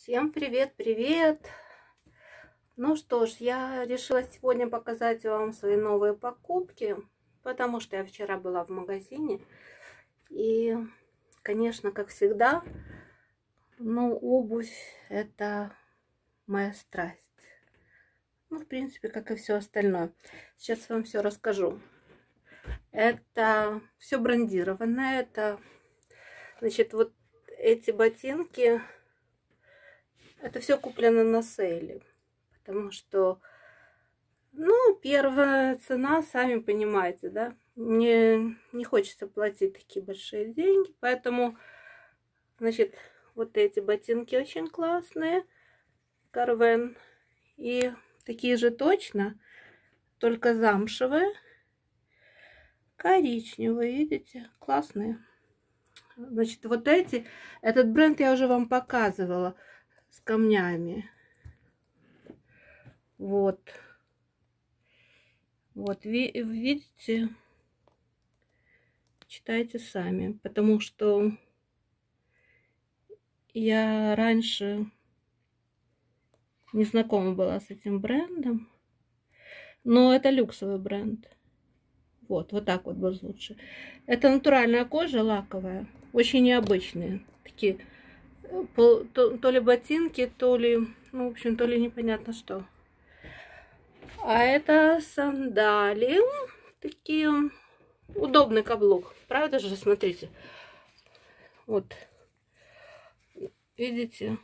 Всем привет-привет! Ну что ж, я решила сегодня показать вам свои новые покупки, потому что я вчера была в магазине. И, конечно, как всегда, ну, обувь – это моя страсть. Ну, в принципе, как и все остальное. Сейчас вам все расскажу. Это все брендированное. Это, значит, вот эти ботинки – это все куплено на сейле, потому что, ну, первая цена, сами понимаете, да, мне не хочется платить такие большие деньги, поэтому, значит, вот эти ботинки очень классные, Карвен, и такие же точно, только замшевые, коричневые, видите, классные. Значит, вот эти, этот бренд я уже вам показывала, с камнями. Вот. Вот, видите, читайте сами, потому что я раньше не знакома была с этим брендом, но это люксовый бренд. Вот, вот так вот будет лучше. Это натуральная кожа лаковая, очень необычные такие пол, то, то ли ботинки, то ли, ну, в общем, то ли непонятно что. А это сандали. Такие удобный каблук. Правда же, смотрите. Вот. Видите?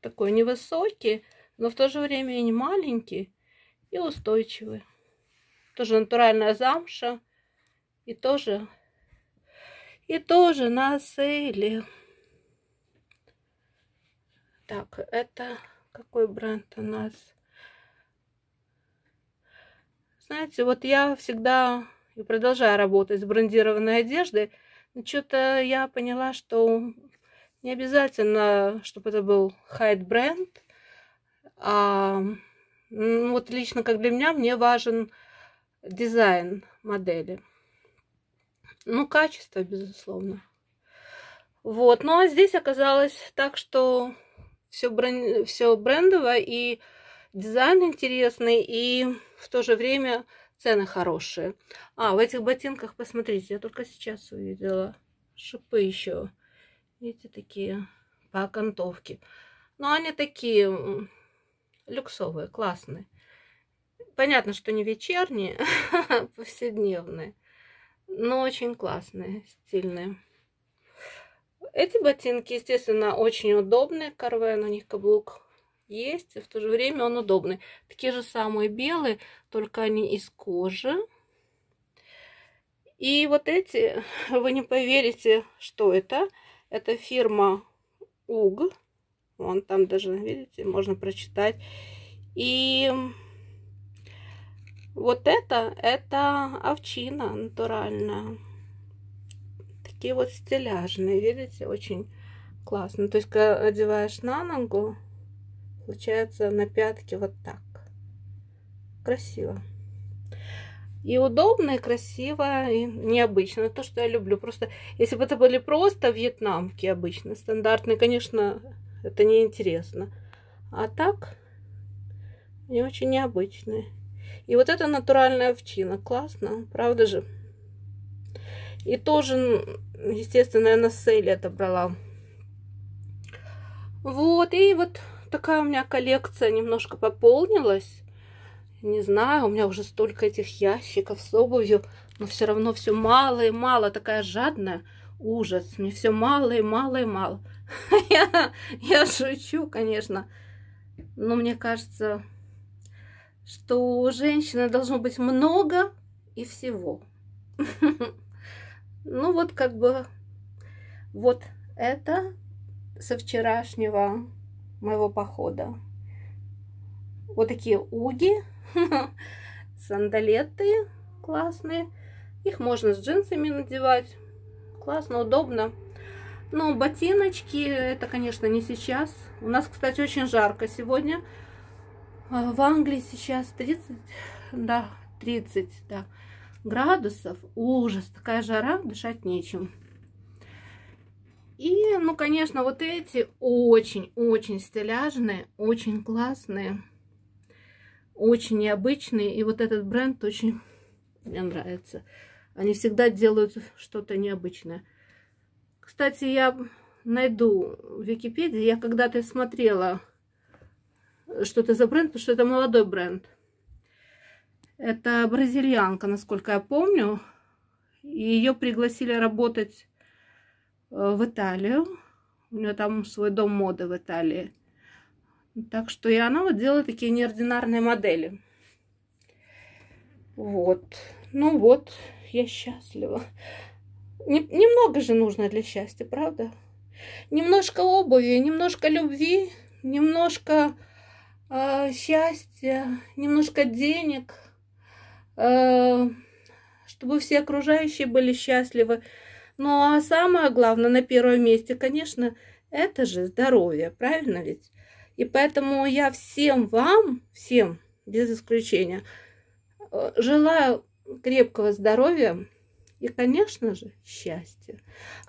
Такой невысокий, но в то же время и не маленький, и устойчивый. Тоже натуральная замша. И тоже и тоже насыли. Так, это какой бренд у нас? Знаете, вот я всегда и продолжаю работать с брендированной одеждой, но что-то я поняла, что не обязательно, чтобы это был хайд бренд, а вот лично как для меня, мне важен дизайн модели. Ну, качество, безусловно. Вот, ну а здесь оказалось так, что все, брен... брендово, и дизайн интересный, и в то же время цены хорошие. А, в этих ботинках, посмотрите, я только сейчас увидела шипы еще. Видите, такие по окантовке. Но ну, они такие люксовые, классные. Понятно, что не вечерние, а повседневные но очень классные, стильные. Эти ботинки, естественно, очень удобные. Карвен, у них каблук есть, и в то же время он удобный. Такие же самые белые, только они из кожи. И вот эти, вы не поверите, что это. Это фирма УГ. Вон там даже, видите, можно прочитать. И вот это, это овчина натуральная. Такие вот стеляжные, видите, очень классно. То есть, когда одеваешь на ногу, получается на пятке вот так. Красиво. И удобно, и красиво, и необычно. То, что я люблю. Просто, если бы это были просто вьетнамки обычно, стандартные, конечно, это неинтересно. А так, они очень необычные. И вот это натуральная овчина. Классно, правда же? И тоже, естественно, я на сейле отобрала. Вот, и вот такая у меня коллекция немножко пополнилась. Не знаю, у меня уже столько этих ящиков с обувью, но все равно все мало и мало, такая жадная. Ужас, мне все мало и мало и мало. Я, я шучу, конечно, но мне кажется, что у женщины должно быть много и всего. Ну вот как бы вот это со вчерашнего моего похода. Вот такие уги, сандалеты классные. Их можно с джинсами надевать. Классно, удобно. Но ботиночки, это, конечно, не сейчас. У нас, кстати, очень жарко сегодня. А, в Англии сейчас 30, да, 30 да, градусов. Ужас, такая жара, дышать нечем. И, ну, конечно, вот эти очень-очень стиляжные, очень классные, очень необычные. И вот этот бренд очень мне нравится. Они всегда делают что-то необычное. Кстати, я найду в Википедии, я когда-то смотрела что это за бренд, потому что это молодой бренд. Это бразильянка, насколько я помню. И ее пригласили работать э, в Италию. У нее там свой дом моды в Италии. Так что и она вот делает такие неординарные модели. Вот. Ну вот, я счастлива. Немного же нужно для счастья, правда? Немножко обуви, немножко любви, немножко счастья, немножко денег, э, чтобы все окружающие были счастливы. Ну а самое главное на первом месте, конечно, это же здоровье, правильно ведь? И поэтому я всем вам, всем, без исключения, э, желаю крепкого здоровья и, конечно же, счастья.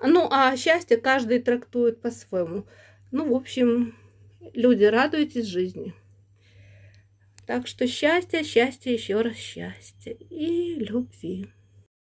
Ну, а счастье каждый трактует по-своему. Ну, в общем, люди, радуйтесь жизни. Так что счастье, счастье, еще раз счастье и любви.